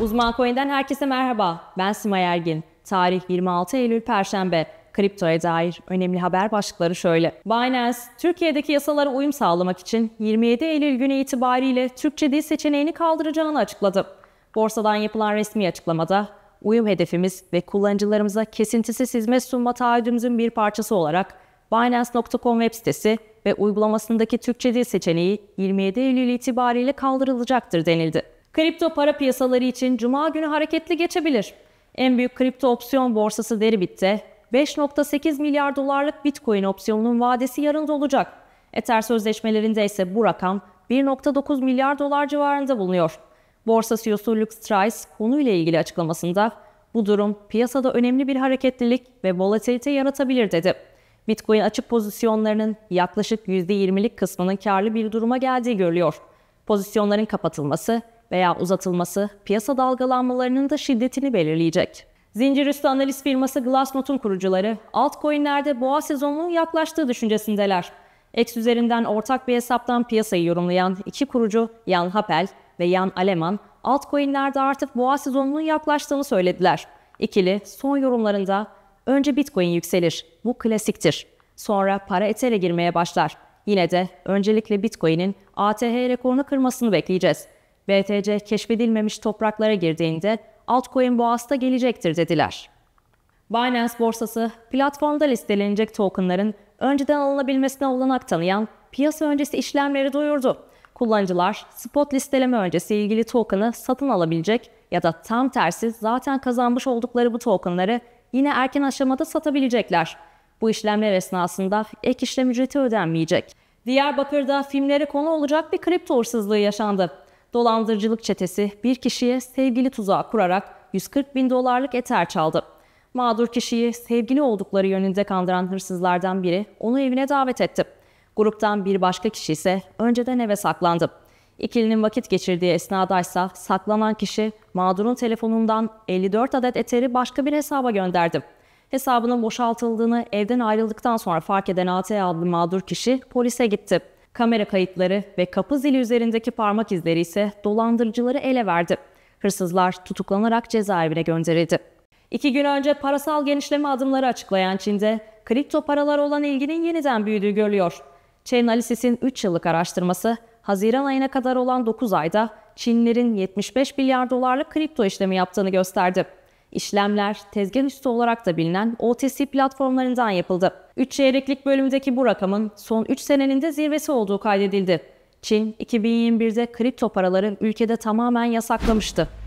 Uzman Coin'den herkese merhaba. Ben Simay Ergin. Tarih 26 Eylül Perşembe. Kriptoya dair önemli haber başlıkları şöyle. Binance, Türkiye'deki yasalara uyum sağlamak için 27 Eylül günü itibariyle Türkçe dil seçeneğini kaldıracağını açıkladı. Borsadan yapılan resmi açıklamada, uyum hedefimiz ve kullanıcılarımıza kesintisiz hizmet sunma taahhüdümüzün bir parçası olarak Binance.com web sitesi ve uygulamasındaki Türkçe dil seçeneği 27 Eylül itibariyle kaldırılacaktır denildi. Kripto para piyasaları için cuma günü hareketli geçebilir. En büyük kripto opsiyon borsası Deribit'te 5.8 milyar dolarlık Bitcoin opsiyonunun vadesi yarın dolacak. Ether sözleşmelerinde ise bu rakam 1.9 milyar dolar civarında bulunuyor. Borsa CEO'su Lux Trice konuyla ilgili açıklamasında bu durum piyasada önemli bir hareketlilik ve volatilite yaratabilir dedi. Bitcoin açık pozisyonlarının yaklaşık %20'lik kısmının karlı bir duruma geldiği görülüyor. Pozisyonların kapatılması veya uzatılması piyasa dalgalanmalarının da şiddetini belirleyecek. Zincir analiz firması Glassnode'un kurucuları altcoin'lerde boğa sezonunun yaklaştığı düşüncesindeler. X üzerinden ortak bir hesaptan piyasayı yorumlayan iki kurucu Jan Hapel ve Jan Aleman altcoin'lerde artık boğa sezonunun yaklaştığını söylediler. İkili son yorumlarında önce Bitcoin yükselir. Bu klasiktir. Sonra para etele girmeye başlar. Yine de öncelikle Bitcoin'in ATH rekorunu kırmasını bekleyeceğiz. BTC keşfedilmemiş topraklara girdiğinde altcoin boğazda gelecektir dediler. Binance borsası platformda listelenecek tokenların önceden alınabilmesine olanak tanıyan piyasa öncesi işlemleri duyurdu. Kullanıcılar spot listeleme öncesi ilgili token'ı satın alabilecek ya da tam tersi zaten kazanmış oldukları bu token'ları yine erken aşamada satabilecekler. Bu işlemler esnasında ek işlem ücreti ödenmeyecek. Diyarbakır'da filmlere konu olacak bir kripto hırsızlığı yaşandı. Dolandırıcılık çetesi bir kişiye sevgili tuzağı kurarak 140 bin dolarlık eter çaldı. Mağdur kişiyi sevgili oldukları yönünde kandıran hırsızlardan biri onu evine davet etti. Gruptan bir başka kişi ise önceden eve saklandı. İkilinin vakit geçirdiği esnadaysa saklanan kişi mağdurun telefonundan 54 adet eteri başka bir hesaba gönderdi. Hesabının boşaltıldığını evden ayrıldıktan sonra fark eden AT adlı mağdur kişi polise gitti. Kamera kayıtları ve kapı zili üzerindeki parmak izleri ise dolandırıcıları ele verdi. Hırsızlar tutuklanarak cezaevine gönderildi. İki gün önce parasal genişleme adımları açıklayan Çin'de kripto paralar olan ilginin yeniden büyüdüğü görülüyor. Chain Analysis'in 3 yıllık araştırması Haziran ayına kadar olan 9 ayda Çinlerin 75 milyar dolarlık kripto işlemi yaptığını gösterdi. İşlemler tezgah üstü olarak da bilinen OTC platformlarından yapıldı. 3 çeyreklik bölümdeki bu rakamın son 3 senenin de zirvesi olduğu kaydedildi. Çin 2021'de kripto paraları ülkede tamamen yasaklamıştı.